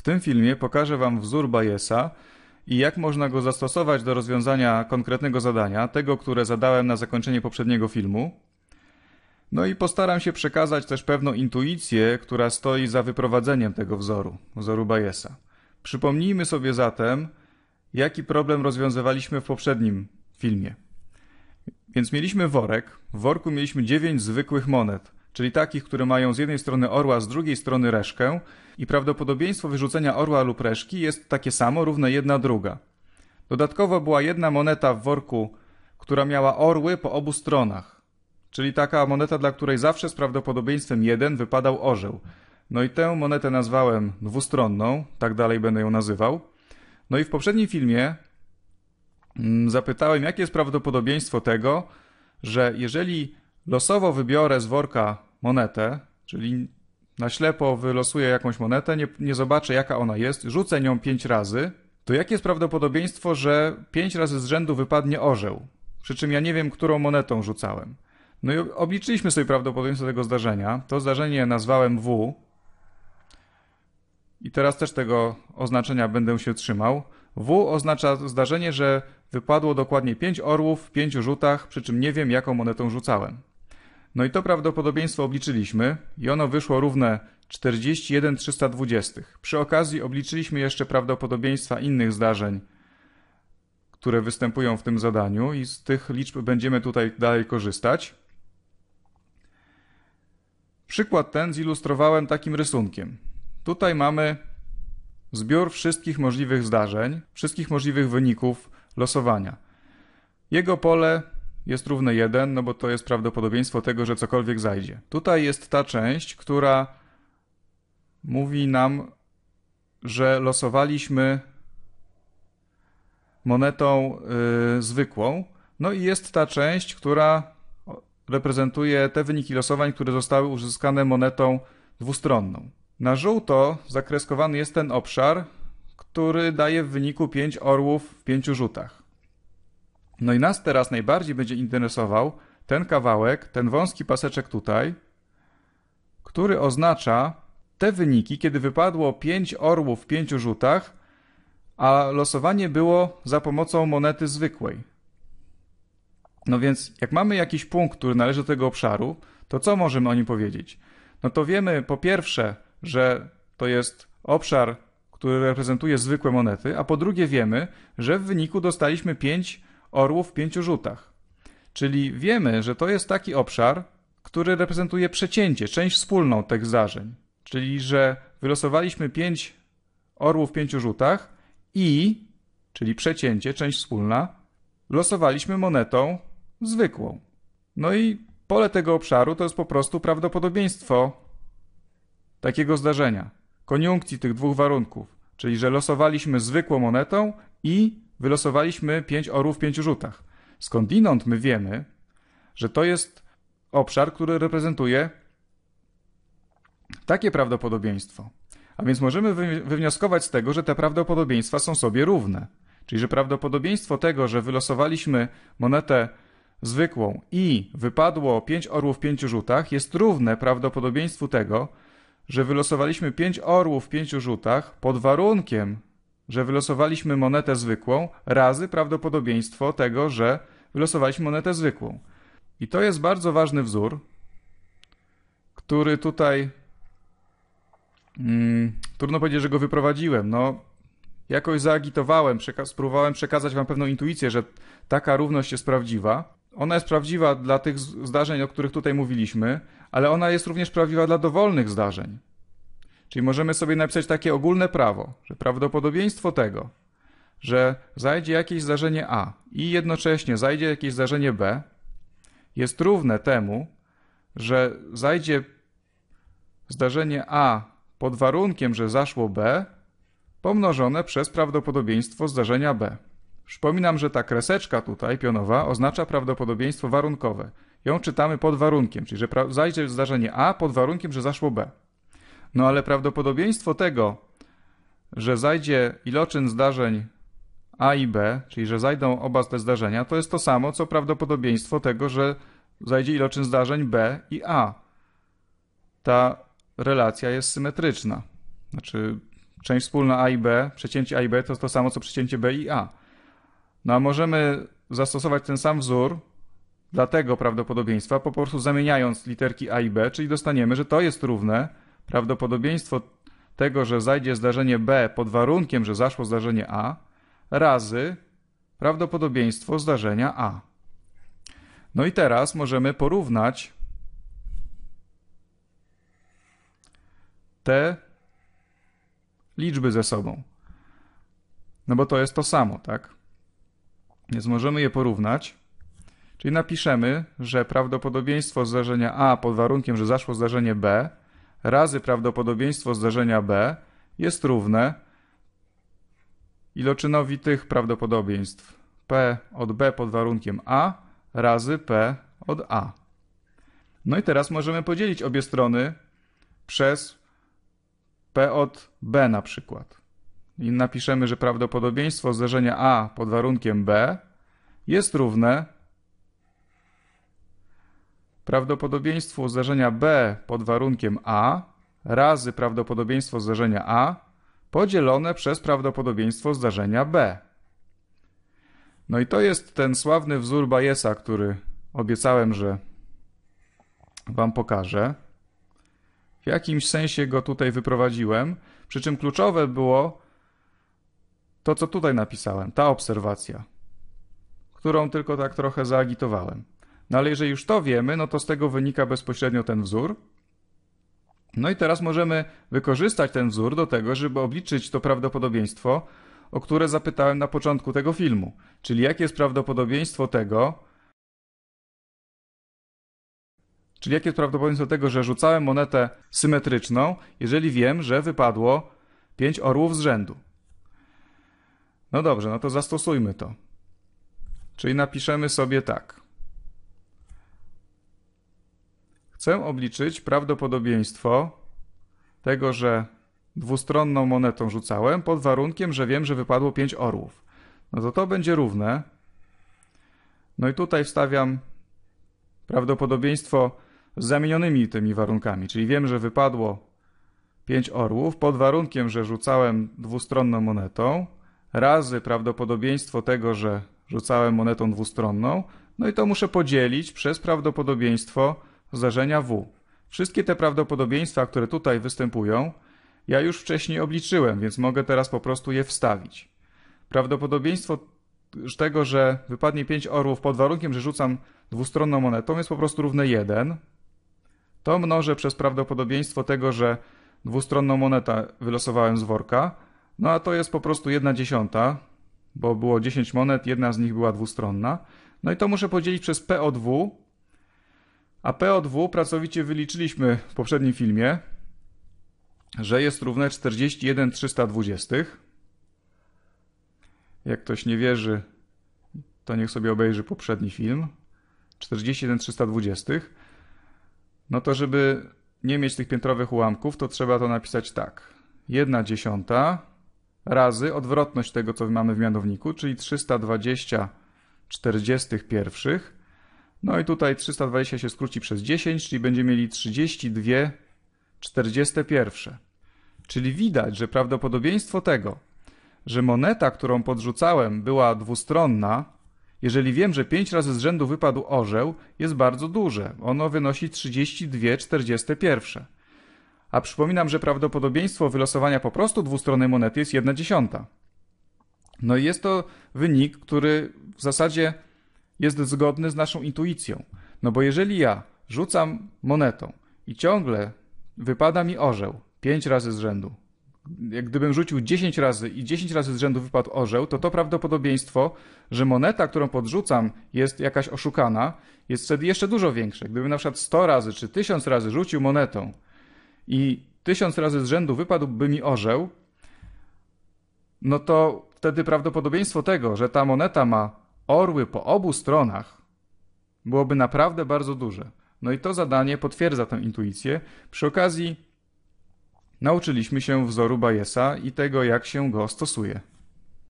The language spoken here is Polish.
W tym filmie pokażę Wam wzór Bayesa i jak można go zastosować do rozwiązania konkretnego zadania, tego, które zadałem na zakończenie poprzedniego filmu. No i postaram się przekazać też pewną intuicję, która stoi za wyprowadzeniem tego wzoru, wzoru Bayesa. Przypomnijmy sobie zatem, jaki problem rozwiązywaliśmy w poprzednim filmie. Więc mieliśmy worek, w worku mieliśmy 9 zwykłych monet – czyli takich, które mają z jednej strony orła, z drugiej strony reszkę i prawdopodobieństwo wyrzucenia orła lub reszki jest takie samo, równe jedna druga. Dodatkowo była jedna moneta w worku, która miała orły po obu stronach, czyli taka moneta, dla której zawsze z prawdopodobieństwem 1 wypadał orzeł. No i tę monetę nazwałem dwustronną, tak dalej będę ją nazywał. No i w poprzednim filmie mm, zapytałem, jakie jest prawdopodobieństwo tego, że jeżeli losowo wybiorę z worka monetę, czyli na ślepo wylosuję jakąś monetę, nie, nie zobaczę jaka ona jest, rzucę nią pięć razy, to jakie jest prawdopodobieństwo, że pięć razy z rzędu wypadnie orzeł? Przy czym ja nie wiem, którą monetą rzucałem. No i obliczyliśmy sobie prawdopodobieństwo tego zdarzenia. To zdarzenie nazwałem W. I teraz też tego oznaczenia będę się trzymał. W oznacza zdarzenie, że wypadło dokładnie 5 orłów w 5 rzutach, przy czym nie wiem, jaką monetą rzucałem. No i to prawdopodobieństwo obliczyliśmy i ono wyszło równe 41 320. Przy okazji obliczyliśmy jeszcze prawdopodobieństwa innych zdarzeń, które występują w tym zadaniu i z tych liczb będziemy tutaj dalej korzystać. Przykład ten zilustrowałem takim rysunkiem. Tutaj mamy zbiór wszystkich możliwych zdarzeń, wszystkich możliwych wyników losowania. Jego pole jest równe 1, no bo to jest prawdopodobieństwo tego, że cokolwiek zajdzie. Tutaj jest ta część, która mówi nam, że losowaliśmy monetą yy, zwykłą. No i jest ta część, która reprezentuje te wyniki losowań, które zostały uzyskane monetą dwustronną. Na żółto zakreskowany jest ten obszar, który daje w wyniku 5 orłów w 5 rzutach. No i nas teraz najbardziej będzie interesował ten kawałek, ten wąski paseczek tutaj, który oznacza te wyniki, kiedy wypadło 5 orłów w 5 rzutach, a losowanie było za pomocą monety zwykłej. No więc, jak mamy jakiś punkt, który należy do tego obszaru, to co możemy o nim powiedzieć? No to wiemy po pierwsze, że to jest obszar, który reprezentuje zwykłe monety, a po drugie wiemy, że w wyniku dostaliśmy 5 orłów w pięciu rzutach. Czyli wiemy, że to jest taki obszar, który reprezentuje przecięcie, część wspólną tych zdarzeń. Czyli, że wylosowaliśmy pięć orłów w pięciu rzutach i, czyli przecięcie, część wspólna, losowaliśmy monetą zwykłą. No i pole tego obszaru to jest po prostu prawdopodobieństwo takiego zdarzenia, koniunkcji tych dwóch warunków, czyli że losowaliśmy zwykłą monetą i wylosowaliśmy pięć orów w pięciu rzutach. Skądinąd my wiemy, że to jest obszar, który reprezentuje takie prawdopodobieństwo. A więc możemy wywnioskować z tego, że te prawdopodobieństwa są sobie równe. Czyli, że prawdopodobieństwo tego, że wylosowaliśmy monetę zwykłą i wypadło 5 orłów w 5 rzutach, jest równe prawdopodobieństwu tego, że wylosowaliśmy 5 orłów w 5 rzutach pod warunkiem, że wylosowaliśmy monetę zwykłą razy prawdopodobieństwo tego, że wylosowaliśmy monetę zwykłą. I to jest bardzo ważny wzór, który tutaj mm, trudno powiedzieć, że go wyprowadziłem. No, jakoś zaagitowałem, przeka spróbowałem przekazać wam pewną intuicję, że taka równość jest prawdziwa. Ona jest prawdziwa dla tych zdarzeń, o których tutaj mówiliśmy, ale ona jest również prawdziwa dla dowolnych zdarzeń. Czyli możemy sobie napisać takie ogólne prawo, że prawdopodobieństwo tego, że zajdzie jakieś zdarzenie A i jednocześnie zajdzie jakieś zdarzenie B, jest równe temu, że zajdzie zdarzenie A pod warunkiem, że zaszło B, pomnożone przez prawdopodobieństwo zdarzenia B. Przypominam, że ta kreseczka tutaj pionowa oznacza prawdopodobieństwo warunkowe. Ją czytamy pod warunkiem, czyli że zajdzie zdarzenie A pod warunkiem, że zaszło B. No ale prawdopodobieństwo tego, że zajdzie iloczyn zdarzeń A i B, czyli że zajdą oba te zdarzenia, to jest to samo, co prawdopodobieństwo tego, że zajdzie iloczyn zdarzeń B i A. Ta relacja jest symetryczna. Znaczy, część wspólna A i B, przecięcie A i B to to samo, co przecięcie B i A. No a możemy zastosować ten sam wzór dla tego prawdopodobieństwa, po prostu zamieniając literki A i B, czyli dostaniemy, że to jest równe prawdopodobieństwo tego, że zajdzie zdarzenie B pod warunkiem, że zaszło zdarzenie A, razy prawdopodobieństwo zdarzenia A. No i teraz możemy porównać te liczby ze sobą. No bo to jest to samo, tak? Więc możemy je porównać. Czyli napiszemy, że prawdopodobieństwo zdarzenia A pod warunkiem, że zaszło zdarzenie B, razy prawdopodobieństwo zdarzenia B jest równe iloczynowi tych prawdopodobieństw P od B pod warunkiem A razy P od A. No i teraz możemy podzielić obie strony przez P od B na przykład. I napiszemy, że prawdopodobieństwo zderzenia A pod warunkiem B jest równe prawdopodobieństwo zdarzenia B pod warunkiem A razy prawdopodobieństwo zdarzenia A podzielone przez prawdopodobieństwo zdarzenia B. No i to jest ten sławny wzór Bayesa, który obiecałem, że Wam pokażę. W jakimś sensie go tutaj wyprowadziłem, przy czym kluczowe było to, co tutaj napisałem, ta obserwacja, którą tylko tak trochę zaagitowałem. No ale jeżeli już to wiemy, no to z tego wynika bezpośrednio ten wzór. No i teraz możemy wykorzystać ten wzór do tego, żeby obliczyć to prawdopodobieństwo, o które zapytałem na początku tego filmu. Czyli jakie jest prawdopodobieństwo tego, czyli jakie jest prawdopodobieństwo tego, że rzucałem monetę symetryczną, jeżeli wiem, że wypadło 5 orłów z rzędu. No dobrze, no to zastosujmy to. Czyli napiszemy sobie tak. Chcę obliczyć prawdopodobieństwo tego, że dwustronną monetą rzucałem, pod warunkiem, że wiem, że wypadło 5 orłów. No to to będzie równe. No i tutaj wstawiam prawdopodobieństwo z zamienionymi tymi warunkami, czyli wiem, że wypadło 5 orłów, pod warunkiem, że rzucałem dwustronną monetą, razy prawdopodobieństwo tego, że rzucałem monetą dwustronną, no i to muszę podzielić przez prawdopodobieństwo zdarzenia W. Wszystkie te prawdopodobieństwa, które tutaj występują, ja już wcześniej obliczyłem, więc mogę teraz po prostu je wstawić. Prawdopodobieństwo tego, że wypadnie 5 orłów pod warunkiem, że rzucam dwustronną monetą, jest po prostu równe 1. To mnożę przez prawdopodobieństwo tego, że dwustronną monetę wylosowałem z worka. No a to jest po prostu 1 dziesiąta, bo było 10 monet, jedna z nich była dwustronna. No i to muszę podzielić przez W. A PO2 pracowicie wyliczyliśmy w poprzednim filmie, że jest równe 41,320. Jak ktoś nie wierzy, to niech sobie obejrzy poprzedni film. 41,320. No to żeby nie mieć tych piętrowych ułamków, to trzeba to napisać tak. 1 dziesiąta razy odwrotność tego, co mamy w mianowniku, czyli 320 czterdziestych pierwszych no i tutaj 320 się skróci przez 10, czyli będziemy mieli 32 41. Czyli widać, że prawdopodobieństwo tego, że moneta, którą podrzucałem, była dwustronna, jeżeli wiem, że 5 razy z rzędu wypadł orzeł, jest bardzo duże. Ono wynosi 32,41. A przypominam, że prawdopodobieństwo wylosowania po prostu dwustronnej monety jest 1 dziesiąta. No i jest to wynik, który w zasadzie jest zgodny z naszą intuicją. No bo jeżeli ja rzucam monetą i ciągle wypada mi orzeł pięć razy z rzędu, jak gdybym rzucił 10 razy i 10 razy z rzędu wypadł orzeł, to to prawdopodobieństwo, że moneta, którą podrzucam, jest jakaś oszukana, jest wtedy jeszcze dużo większe. Gdybym na przykład 100 razy czy 1000 razy rzucił monetą i 1000 razy z rzędu wypadłby mi orzeł, no to wtedy prawdopodobieństwo tego, że ta moneta ma orły po obu stronach byłoby naprawdę bardzo duże. No i to zadanie potwierdza tę intuicję. Przy okazji nauczyliśmy się wzoru Bayesa i tego, jak się go stosuje.